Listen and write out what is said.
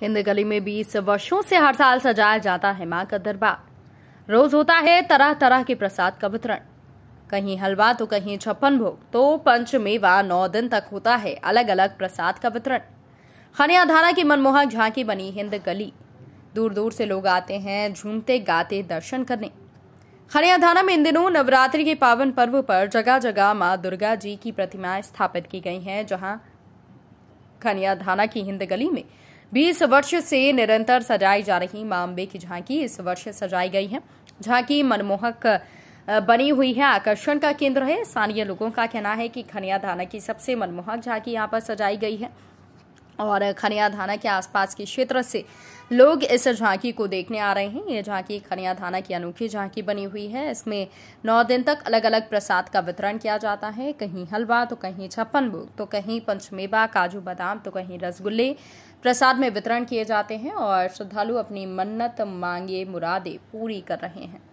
हिंद गली में बीस वर्षों से हर साल सजाया जाता है माँ का दरबार रोज होता है तरह तरह के प्रसाद का वितरण कहीं हलवा तो कहीं छप्पन भोग तो पंचमेवा नौ दिन तक होता है अलग अलग प्रसाद का वितरण खनियाधारा की मनमोहक झांकी बनी हिंद गली दूर दूर से लोग आते हैं झूमते गाते दर्शन करने खनियाधाना में इन दिनों नवरात्रि के पावन पर्व पर जगह जगह माँ दुर्गा जी की प्रतिमाएं स्थापित की गई हैं जहां खनियाधाना की हिंद गली में बीस वर्ष से निरंतर सजाई जा रही मां अम्बे की झांकी इस वर्ष सजाई गई है झांकी मनमोहक बनी हुई है आकर्षण का केंद्र है स्थानीय लोगों का कहना है कि खनिया धाना की सबसे मनमोहक झांकी यहाँ पर सजाई गई है और खनिया थाना के आसपास के क्षेत्र से लोग इस झांकी को देखने आ रहे हैं ये झांकी खनिया थाना की अनोखी झांकी बनी हुई है इसमें नौ दिन तक अलग अलग प्रसाद का वितरण किया जाता है कहीं हलवा तो कहीं छप्पन भोग तो कहीं पंचमेवा काजू बादाम तो कहीं रसगुल्ले प्रसाद में वितरण किए जाते हैं और श्रद्धालु अपनी मन्नत मांगे मुरादे पूरी कर रहे हैं